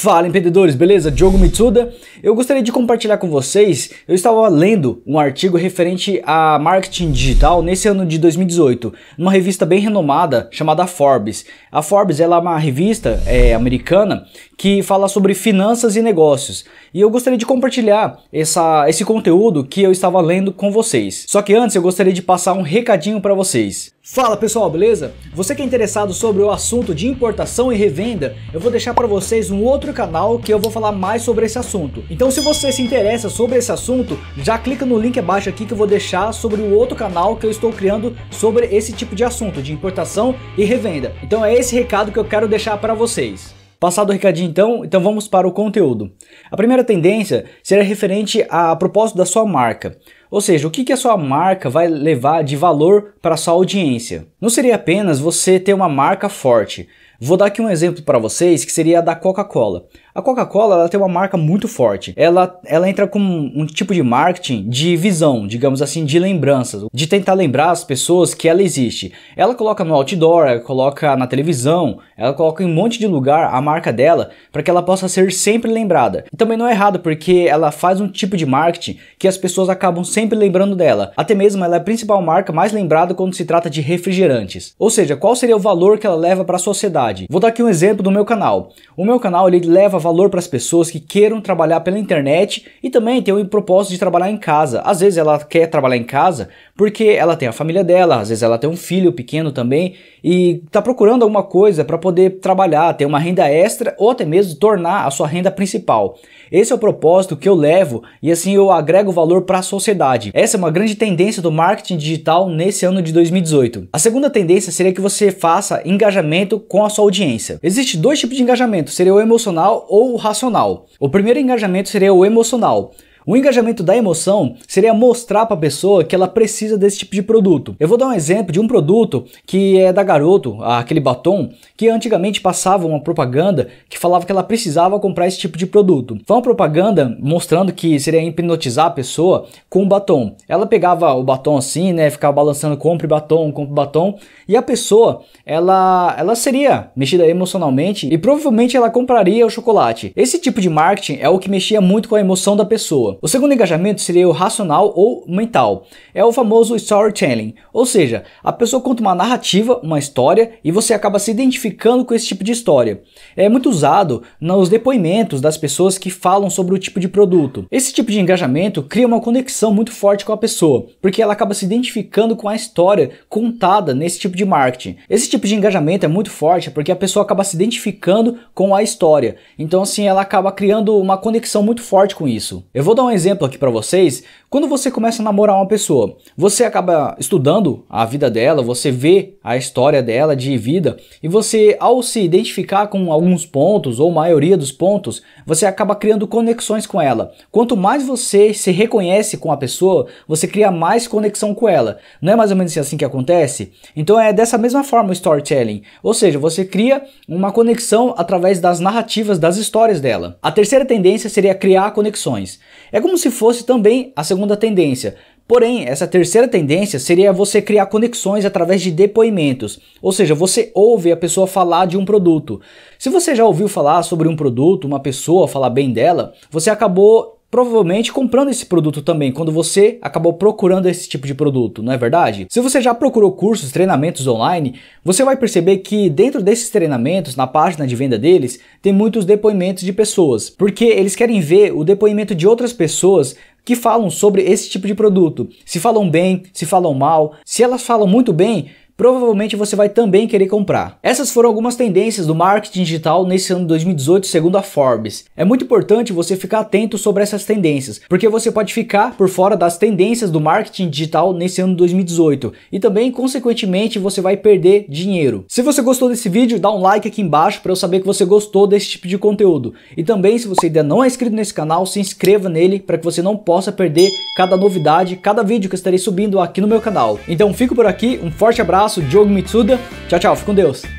Fala empreendedores, beleza? Diogo Mitsuda. Eu gostaria de compartilhar com vocês. Eu estava lendo um artigo referente a marketing digital nesse ano de 2018, numa revista bem renomada chamada Forbes. A Forbes ela é uma revista é, americana que fala sobre finanças e negócios. E eu gostaria de compartilhar essa, esse conteúdo que eu estava lendo com vocês. Só que antes eu gostaria de passar um recadinho para vocês. Fala pessoal, beleza? Você que é interessado sobre o assunto de importação e revenda, eu vou deixar para vocês um outro canal que eu vou falar mais sobre esse assunto. Então se você se interessa sobre esse assunto, já clica no link abaixo aqui que eu vou deixar sobre o outro canal que eu estou criando sobre esse tipo de assunto de importação e revenda. Então é esse recado que eu quero deixar para vocês. Passado o recadinho então, então vamos para o conteúdo. A primeira tendência será referente a propósito da sua marca. Ou seja, o que, que a sua marca vai levar de valor para a sua audiência. Não seria apenas você ter uma marca forte, Vou dar aqui um exemplo para vocês que seria a da Coca-Cola. A Coca-Cola ela tem uma marca muito forte. Ela, ela entra com um tipo de marketing de visão, digamos assim, de lembranças, de tentar lembrar as pessoas que ela existe. Ela coloca no outdoor, ela coloca na televisão, ela coloca em um monte de lugar a marca dela para que ela possa ser sempre lembrada. E também não é errado porque ela faz um tipo de marketing que as pessoas acabam sempre lembrando dela. Até mesmo ela é a principal marca mais lembrada quando se trata de refrigerantes. Ou seja, qual seria o valor que ela leva para a sociedade? verdade. Vou dar aqui um exemplo do meu canal. O meu canal ele leva valor para as pessoas que queiram trabalhar pela internet e também tem o propósito de trabalhar em casa. Às vezes ela quer trabalhar em casa porque ela tem a família dela, às vezes ela tem um filho pequeno também e está procurando alguma coisa para poder trabalhar, ter uma renda extra ou até mesmo tornar a sua renda principal. Esse é o propósito que eu levo e assim eu agrego valor para a sociedade. Essa é uma grande tendência do marketing digital nesse ano de 2018. A segunda tendência seria que você faça engajamento com a sua audiência. Existe dois tipos de engajamento, seria o emocional ou o racional. O primeiro engajamento seria o emocional. O engajamento da emoção seria mostrar para a pessoa que ela precisa desse tipo de produto. Eu vou dar um exemplo de um produto que é da Garoto, aquele batom, que antigamente passava uma propaganda que falava que ela precisava comprar esse tipo de produto. Foi uma propaganda mostrando que seria hipnotizar a pessoa com o batom. Ela pegava o batom assim, né, ficava balançando, compre batom, compre batom, e a pessoa, ela, ela seria mexida emocionalmente e provavelmente ela compraria o chocolate. Esse tipo de marketing é o que mexia muito com a emoção da pessoa. O segundo engajamento seria o racional ou mental. É o famoso storytelling, ou seja, a pessoa conta uma narrativa, uma história e você acaba se identificando com esse tipo de história. É muito usado nos depoimentos das pessoas que falam sobre o tipo de produto. Esse tipo de engajamento cria uma conexão muito forte com a pessoa, porque ela acaba se identificando com a história contada nesse tipo de marketing. Esse tipo de engajamento é muito forte porque a pessoa acaba se identificando com a história. Então assim, ela acaba criando uma conexão muito forte com isso. Eu vou dar um exemplo aqui para vocês. Quando você começa a namorar uma pessoa, você acaba estudando a vida dela, você vê a história dela de vida e você, ao se identificar com alguns pontos ou maioria dos pontos, você acaba criando conexões com ela. Quanto mais você se reconhece com a pessoa, você cria mais conexão com ela. Não é mais ou menos assim que acontece? Então é dessa mesma forma o storytelling, ou seja, você cria uma conexão através das narrativas das histórias dela. A terceira tendência seria criar conexões. É como se fosse também a segunda tendência. Porém, essa terceira tendência seria você criar conexões através de depoimentos, ou seja, você ouve a pessoa falar de um produto. Se você já ouviu falar sobre um produto, uma pessoa falar bem dela, você acabou provavelmente comprando esse produto também, quando você acabou procurando esse tipo de produto, não é verdade? Se você já procurou cursos, treinamentos online, você vai perceber que dentro desses treinamentos, na página de venda deles, tem muitos depoimentos de pessoas, porque eles querem ver o depoimento de outras pessoas que falam sobre esse tipo de produto. Se falam bem, se falam mal, se elas falam muito bem, provavelmente você vai também querer comprar. Essas foram algumas tendências do marketing digital nesse ano de 2018, segundo a Forbes. É muito importante você ficar atento sobre essas tendências, porque você pode ficar por fora das tendências do marketing digital nesse ano de 2018 e também, consequentemente, você vai perder dinheiro. Se você gostou desse vídeo, dá um like aqui embaixo para eu saber que você gostou desse tipo de conteúdo. E também, se você ainda não é inscrito nesse canal, se inscreva nele para que você não possa perder cada novidade, cada vídeo que eu estarei subindo aqui no meu canal. Então, fico por aqui, um forte abraço abraço, Diogo Mitsuda. Tchau, tchau. Fique com Deus.